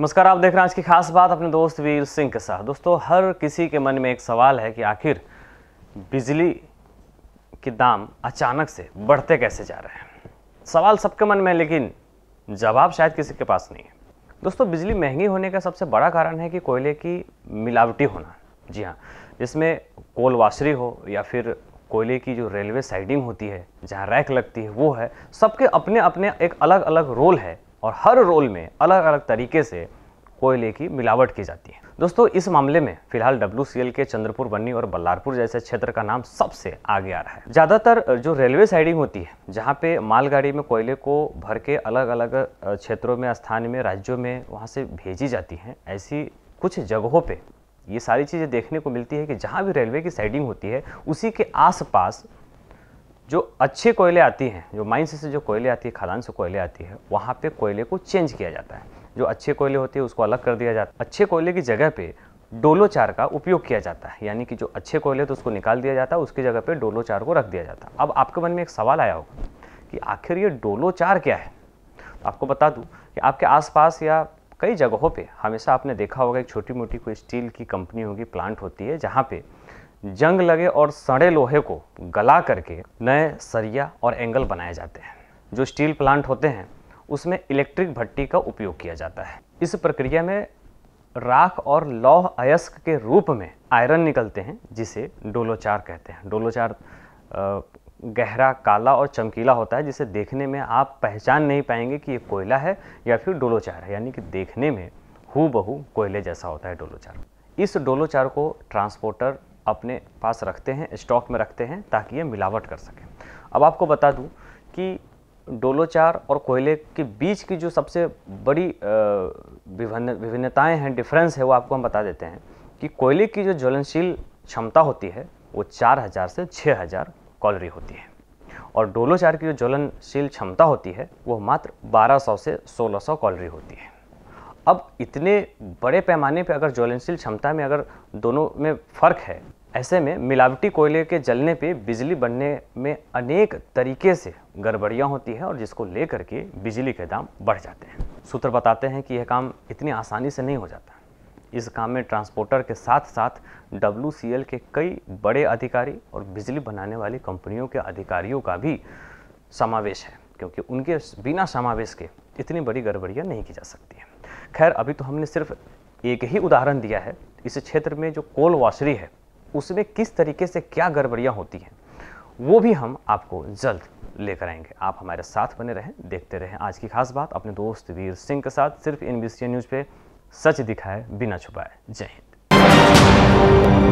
नमस्कार आप देख रहे हैं आज की खास बात अपने दोस्त वीर सिंह के साथ दोस्तों हर किसी के मन में एक सवाल है कि आखिर बिजली के दाम अचानक से बढ़ते कैसे जा रहे हैं सवाल सबके मन में है लेकिन जवाब शायद किसी के पास नहीं है दोस्तों बिजली महंगी होने का सबसे बड़ा कारण है कि कोयले की मिलावटी होना जी हाँ जिसमें कोल वाशरी हो या फिर कोयले की जो रेलवे साइडिंग होती है जहाँ रैक लगती है वो है सबके अपने अपने एक अलग अलग रोल है और हर रोल में अलग अलग तरीके से कोयले की मिलावट की जाती है दोस्तों इस मामले में फिलहाल डब्ल्यू के चंद्रपुर बन्नी और बल्लारपुर जैसे क्षेत्र का नाम सबसे आगे आ रहा है ज्यादातर जो रेलवे साइडिंग होती है जहाँ पे मालगाड़ी में कोयले को भर के अलग अलग क्षेत्रों में स्थान में राज्यों में वहाँ से भेजी जाती है ऐसी कुछ जगहों पर ये सारी चीज़ें देखने को मिलती है कि जहाँ भी रेलवे की साइडिंग होती है उसी के आसपास जो अच्छे कोयले आती हैं जो माइंस से जो कोयले आती है खदान से कोयले आती है वहाँ पे कोयले को चेंज किया जाता है जो अच्छे कोयले होते हैं उसको अलग कर दिया जाता है अच्छे कोयले की जगह पे डोलोचार का उपयोग किया जाता है यानी कि जो अच्छे कोयले तो उसको निकाल दिया जाता है उसकी जगह डोलो डोलोचार को रख दिया जाता है अब आपके मन में एक सवाल आया होगा कि आखिर ये डोलोचार क्या है तो आपको बता दूँ कि आपके आसपास या कई जगहों पे हमेशा आपने देखा होगा एक छोटी मोटी कोई स्टील की कंपनी होगी प्लांट होती है जहाँ पे जंग लगे और सड़े लोहे को गला करके नए सरिया और एंगल बनाए जाते हैं जो स्टील प्लांट होते हैं उसमें इलेक्ट्रिक भट्टी का उपयोग किया जाता है इस प्रक्रिया में राख और लौह अयस्क के रूप में आयरन निकलते हैं जिसे डोलोचार कहते हैं डोलोचार गहरा काला और चमकीला होता है जिसे देखने में आप पहचान नहीं पाएंगे कि ये कोयला है या फिर डोलोचार है यानी कि देखने में हु बहू कोयले जैसा होता है डोलोचार इस डोलोचार को ट्रांसपोर्टर अपने पास रखते हैं स्टॉक में रखते हैं ताकि ये मिलावट कर सकें अब आपको बता दूं कि डोलोचार और कोयले के बीच की जो सबसे बड़ी विभिन्न विभिन्नताएँ हैं डिफरेंस है वो आपको हम बता देते हैं कि कोयले की जो ज्वलनशील क्षमता होती है वो 4000 से 6000 कॉलरी होती है और डोलोचार की जो ज्वलनशील क्षमता होती है वो मात्र 1200 से 1600 कॉलरी होती है अब इतने बड़े पैमाने पे अगर ज्वलनशील क्षमता में अगर दोनों में फ़र्क है ऐसे में मिलावटी कोयले के जलने पे बिजली बनने में अनेक तरीके से गड़बड़ियाँ होती है और जिसको लेकर के बिजली के दाम बढ़ जाते हैं सूत्र बताते हैं कि यह काम इतनी आसानी से नहीं हो जाता इस काम में ट्रांसपोर्टर के साथ साथ डब्ल्यू के कई बड़े अधिकारी और बिजली बनाने वाली कंपनियों के अधिकारियों का भी समावेश है क्योंकि उनके बिना समावेश के इतनी बड़ी गड़बड़ियाँ नहीं की जा सकती हैं खैर अभी तो हमने सिर्फ एक ही उदाहरण दिया है इस क्षेत्र में जो कोल वाशरी है उसमें किस तरीके से क्या गड़बड़ियाँ होती हैं वो भी हम आपको जल्द लेकर आएंगे आप हमारे साथ बने रहें देखते रहें आज की खास बात अपने दोस्त वीर सिंह के साथ सिर्फ इन न्यूज़ पे सच दिखाए बिना छुपाए जय हिंद